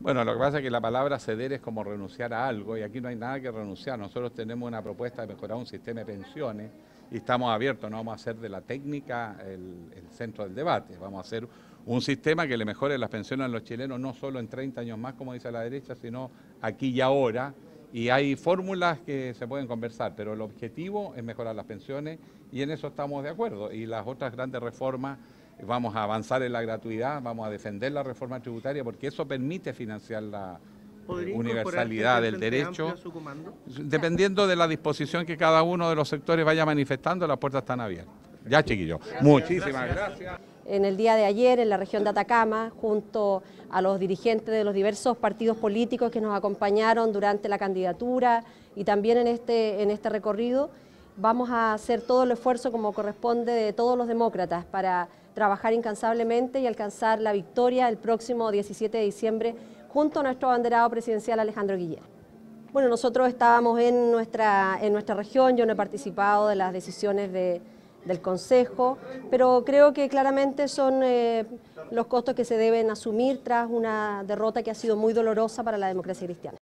Bueno, lo que pasa es que la palabra ceder es como renunciar a algo y aquí no hay nada que renunciar. Nosotros tenemos una propuesta de mejorar un sistema de pensiones y estamos abiertos, no vamos a hacer de la técnica el, centro del debate, vamos a hacer un sistema que le mejore las pensiones a los chilenos no solo en 30 años más, como dice la derecha, sino aquí y ahora. Y hay fórmulas que se pueden conversar, pero el objetivo es mejorar las pensiones y en eso estamos de acuerdo. Y las otras grandes reformas vamos a avanzar en la gratuidad, vamos a defender la reforma tributaria porque eso permite financiar la eh, universalidad del derecho. Dependiendo de la disposición que cada uno de los sectores vaya manifestando, las puertas están abiertas. Ya, chiquillos. Muchísimas gracias. En el día de ayer, en la región de Atacama, junto a los dirigentes de los diversos partidos políticos que nos acompañaron durante la candidatura y también en este, en este recorrido, Vamos a hacer todo el esfuerzo como corresponde de todos los demócratas para trabajar incansablemente y alcanzar la victoria el próximo 17 de diciembre junto a nuestro abanderado presidencial Alejandro Guillermo. Bueno, nosotros estábamos en nuestra, en nuestra región, yo no he participado de las decisiones del Consejo, pero creo que claramente son eh, los costos que se deben asumir tras una derrota que ha sido muy dolorosa para la democracia cristiana.